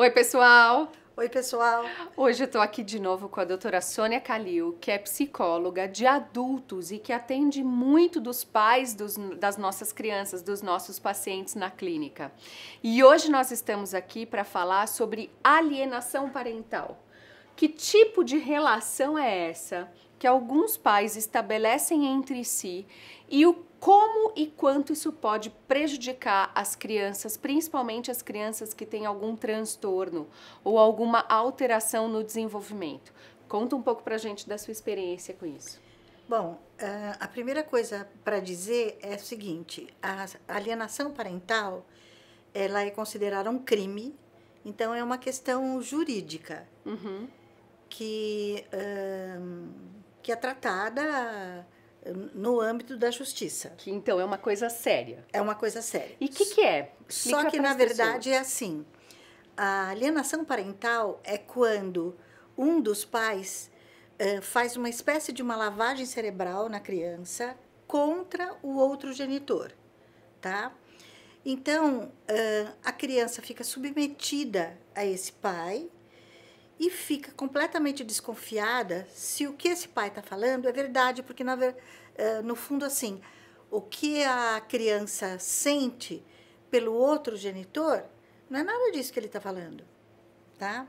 Oi, pessoal! Oi, pessoal! Hoje eu estou aqui de novo com a doutora Sônia Calil, que é psicóloga de adultos e que atende muito dos pais dos, das nossas crianças, dos nossos pacientes na clínica. E hoje nós estamos aqui para falar sobre alienação parental. Que tipo de relação é essa que alguns pais estabelecem entre si e o como e quanto isso pode prejudicar as crianças, principalmente as crianças que têm algum transtorno ou alguma alteração no desenvolvimento. Conta um pouco para a gente da sua experiência com isso. Bom, eh, a primeira coisa para dizer é o seguinte: a alienação parental ela é considerada um crime, então é uma questão jurídica uhum. que que é tratada hum, no âmbito da justiça. Que então é uma coisa séria. É uma coisa séria. E o que, que, é? Explica Só que na verdade pessoas. é assim: a alienação parental é quando um dos pais uh, faz uma espécie de uma lavagem cerebral na criança contra o outro genitor, tá? Então uh, a criança fica submetida a esse pai e fica completamente desconfiada se o que esse pai está falando é verdade, porque na, eh, no fundo assim, o que a criança sente pelo outro genitor não é nada disso que ele está falando, tá?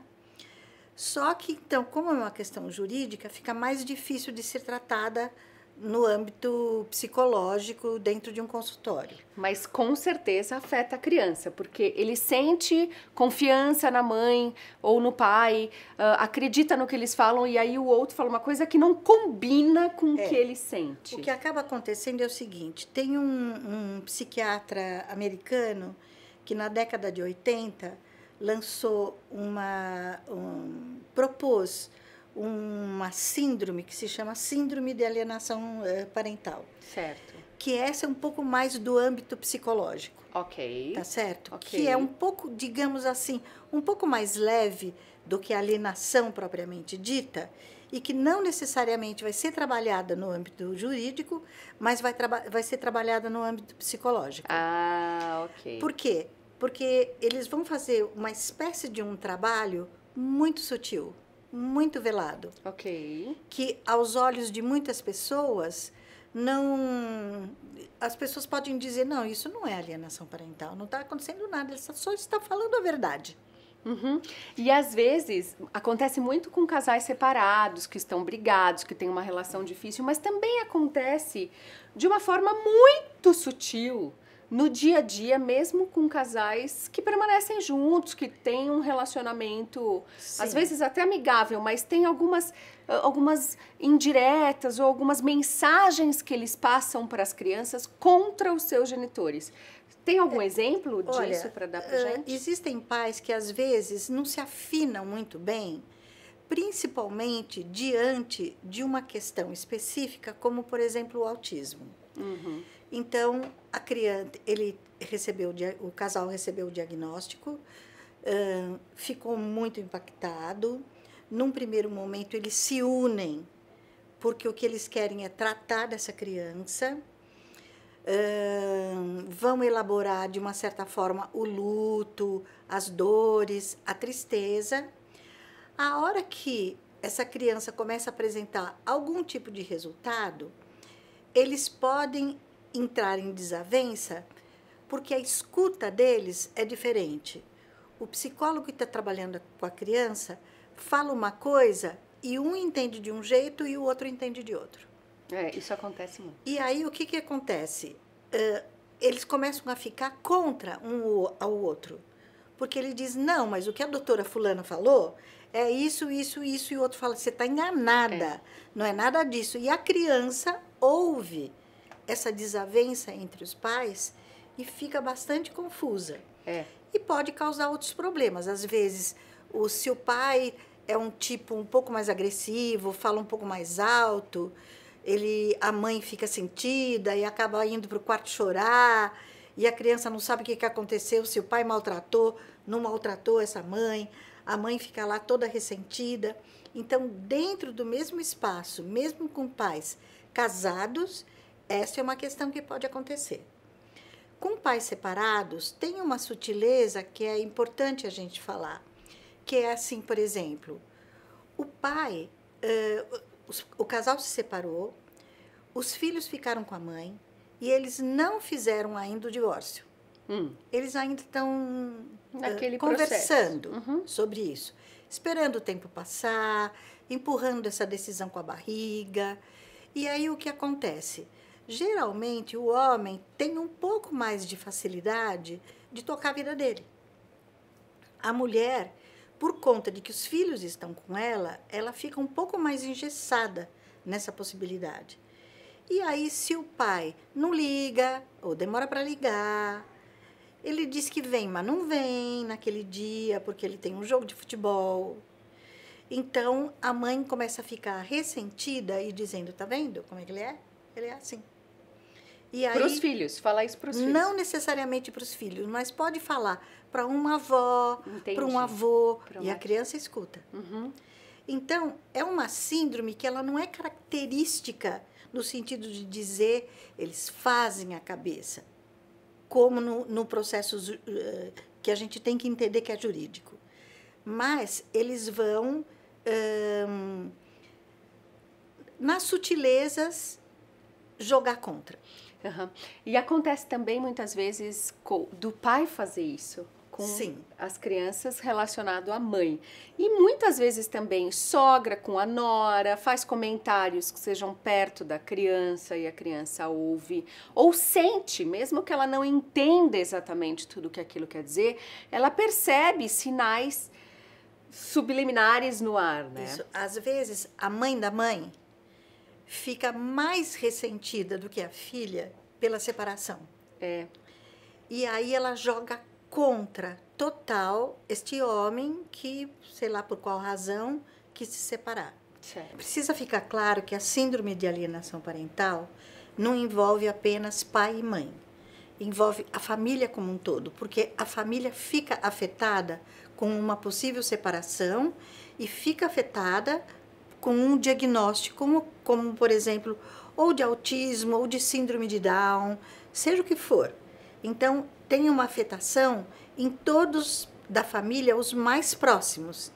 Só que então, como é uma questão jurídica, fica mais difícil de ser tratada no âmbito psicológico dentro de um consultório. Mas com certeza afeta a criança, porque ele sente confiança na mãe ou no pai, uh, acredita no que eles falam e aí o outro fala uma coisa que não combina com é. o que ele sente. O que acaba acontecendo é o seguinte: tem um, um psiquiatra americano que na década de 80 lançou uma. Um, propôs uma síndrome que se chama síndrome de alienação eh, parental. Certo. Que essa é um pouco mais do âmbito psicológico. Ok. Tá certo? Okay. Que é um pouco, digamos assim, um pouco mais leve do que a alienação propriamente dita e que não necessariamente vai ser trabalhada no âmbito jurídico, mas vai, vai ser trabalhada no âmbito psicológico. Ah, ok. Por quê? Porque eles vão fazer uma espécie de um trabalho muito sutil muito velado. Ok. Que aos olhos de muitas pessoas não as pessoas podem dizer não isso não é alienação parental não está acontecendo nada ela só está falando a verdade Uhum. E às vezes acontece muito com casais separados, que estão brigados, que têm uma relação difícil, mas também acontece de uma forma muito sutil no dia a dia, mesmo com casais que permanecem juntos, que têm um relacionamento, Sim. às vezes até amigável, mas tem algumas, ah, algumas indiretas ou algumas mensagens que eles passam para as crianças contra os seus genitores. Tem algum é, exemplo disso para dar para ah, gente? Existem pais que às vezes não se afinam muito bem, principalmente diante de uma questão específica, como por exemplo o autismo. Uhum. Então, a criança, ele recebeu, o casal recebeu o diagnóstico, ficou muito impactado. Num primeiro momento, eles se unem, porque o que eles querem é tratar dessa criança, vão elaborar de uma certa forma o luto, as dores, a tristeza. A hora que essa criança começa a apresentar algum tipo de resultado, eles podem entrar em desavença porque a escuta deles é diferente. O psicólogo que está trabalhando com a criança fala uma coisa e um entende de um jeito e o outro entende de outro. É, isso acontece muito. E aí o que, que acontece? Uh, eles começam a ficar contra um ao outro. Porque ele diz, não, mas o que a doutora fulana falou é isso, isso, isso, e o outro fala, você está enganada, é. não é nada disso. E a criança ouve essa desavença entre os pais e fica bastante confusa. É. E pode causar outros problemas. Às vezes, o, se o pai é um tipo um pouco mais agressivo, fala um pouco mais alto, ele, a mãe fica sentida e acaba indo para o quarto chorar, e a criança não sabe o que, que aconteceu, se o pai maltratou, não maltratou essa mãe, a mãe fica lá toda ressentida. Então, dentro do mesmo espaço, mesmo com pais casados, essa é uma questão que pode acontecer. Com pais separados, tem uma sutileza que é importante a gente falar, que é assim, por exemplo, o pai, uh, o, o casal se separou, os filhos ficaram com a mãe e eles não fizeram ainda o divórcio. Hum. Eles ainda estão uh, conversando uhum. sobre isso, esperando o tempo passar, empurrando essa decisão com a barriga. E aí o que acontece? geralmente o homem tem um pouco mais de facilidade de tocar a vida dele. A mulher, por conta de que os filhos estão com ela, ela fica um pouco mais engessada nessa possibilidade. E aí, se o pai não liga ou demora para ligar, ele diz que vem, mas não vem naquele dia porque ele tem um jogo de futebol. Então a mãe começa a ficar ressentida e dizendo: Tá vendo como é que ele é? Ele é assim. Para os filhos, falar isso para os filhos. Não necessariamente para os filhos, mas pode falar para uma avó, para um avô, Pronto. e a criança escuta. Uhum. Então, é uma síndrome que ela não é característica no sentido de dizer eles fazem a cabeça, como no, no processo uh, que a gente tem que entender que é jurídico. Mas eles vão um, nas sutilezas jogar contra. Uhum. E acontece também muitas vezes do pai fazer isso com Sim. as crianças relacionado à mãe. E muitas vezes também sogra com a nora, faz comentários que sejam perto da criança e a criança ouve ou sente, mesmo que ela não entenda exatamente tudo o que aquilo quer dizer, ela percebe sinais subliminares no ar, né? Isso. Às vezes a mãe da mãe fica mais ressentida do que a filha pela separação. É. E aí ela joga contra total este homem que, sei lá por qual razão, quis se separar. Certo. Precisa ficar claro que a síndrome de alienação parental não envolve apenas pai e mãe. Envolve a família como um todo, porque a família fica afetada com uma possível separação e fica afetada com um diagnóstico, como, como por exemplo, ou de autismo, ou de síndrome de Down, seja o que for. Então, tem uma afetação em todos da família, os mais próximos.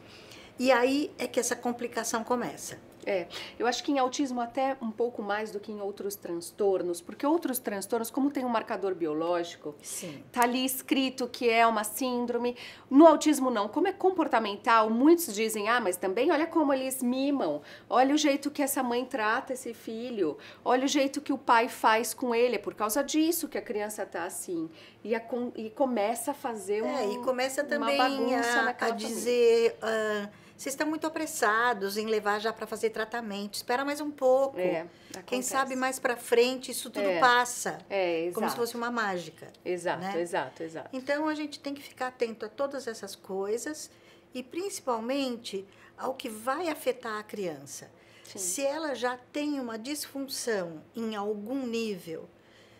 E aí é que essa complicação começa. É, eu acho que em autismo até um pouco mais do que em outros transtornos, porque outros transtornos, como tem um marcador biológico, Sim. tá ali escrito que é uma síndrome. No autismo não, como é comportamental, muitos dizem, ah, mas também olha como eles mimam, olha o jeito que essa mãe trata esse filho, olha o jeito que o pai faz com ele, é por causa disso que a criança tá assim. E, a, e começa a fazer um, é, e começa também uma bagunça a, a dizer... Uh, vocês estão muito apressados em levar já para fazer tratamento, espera mais um pouco. É, Quem sabe mais para frente isso tudo é, passa. É, exato. Como se fosse uma mágica. Exato, né? exato, exato. Então a gente tem que ficar atento a todas essas coisas e principalmente ao que vai afetar a criança. Sim. Se ela já tem uma disfunção em algum nível,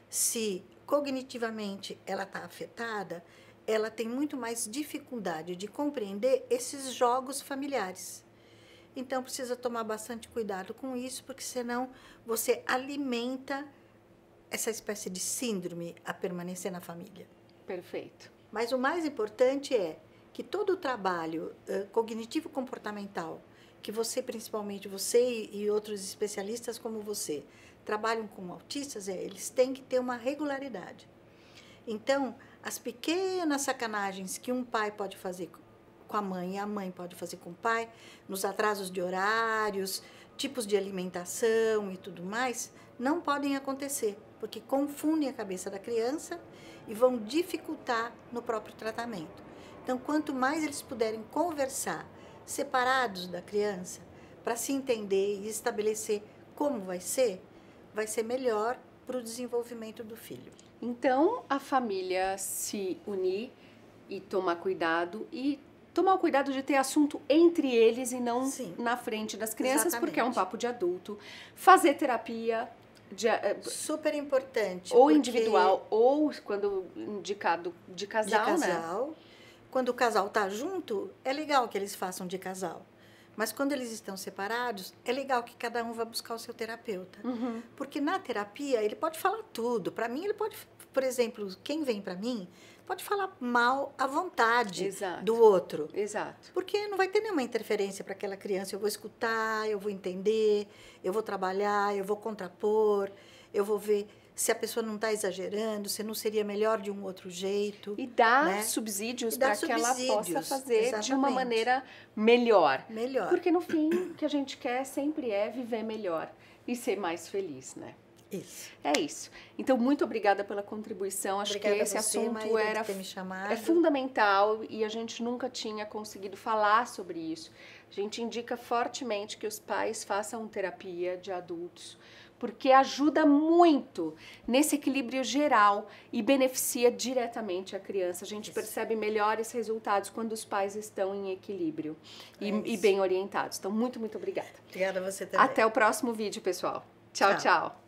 se cognitivamente ela está afetada, ela tem muito mais dificuldade de compreender esses jogos familiares. Então precisa tomar bastante cuidado com isso, porque senão você alimenta essa espécie de síndrome a permanecer na família. Perfeito. Mas o mais importante é que todo o trabalho uh, cognitivo comportamental que você principalmente você e outros especialistas como você trabalham com autistas, é, eles têm que ter uma regularidade. Então, as pequenas sacanagens que um pai pode fazer com a mãe e a mãe pode fazer com o pai, nos atrasos de horários, tipos de alimentação e tudo mais, não podem acontecer, porque confundem a cabeça da criança e vão dificultar no próprio tratamento. Então, quanto mais eles puderem conversar separados da criança, para se entender e estabelecer como vai ser, vai ser melhor para o desenvolvimento do filho. Então, a família se unir e tomar cuidado e tomar o cuidado de ter assunto entre eles e não Sim, na frente das crianças, exatamente. porque é um papo de adulto. Fazer terapia. De, eh, Super importante. Ou individual, ou quando indicado de casal, de casal né? Quando o casal tá junto, é legal que eles façam de casal. Mas quando eles estão separados, é legal que cada um vá buscar o seu terapeuta. Uhum. Porque na terapia, ele pode falar tudo. Para mim, ele pode, por exemplo, quem vem para mim, pode falar mal à vontade Exato. do outro. Exato. Porque não vai ter nenhuma interferência para aquela criança. Eu vou escutar, eu vou entender, eu vou trabalhar, eu vou contrapor, eu vou ver se a pessoa não está exagerando, se não seria melhor de um outro jeito. E dar né? subsídios para que ela possa fazer exatamente. de uma maneira melhor. Melhor. Porque no fim, o que a gente quer sempre é viver melhor e ser mais feliz, né? Isso. É isso. Então, muito obrigada pela contribuição. Acho obrigada que esse você, assunto Maíra, era é fundamental e a gente nunca tinha conseguido falar sobre isso. A gente indica fortemente que os pais façam terapia de adultos porque ajuda muito nesse equilíbrio geral e beneficia diretamente a criança. A gente isso. percebe melhores resultados quando os pais estão em equilíbrio é e, e, bem orientados. Então, muito, muito obrigada. Obrigada a você também. Até o próximo vídeo, pessoal. tchau. tchau. tchau.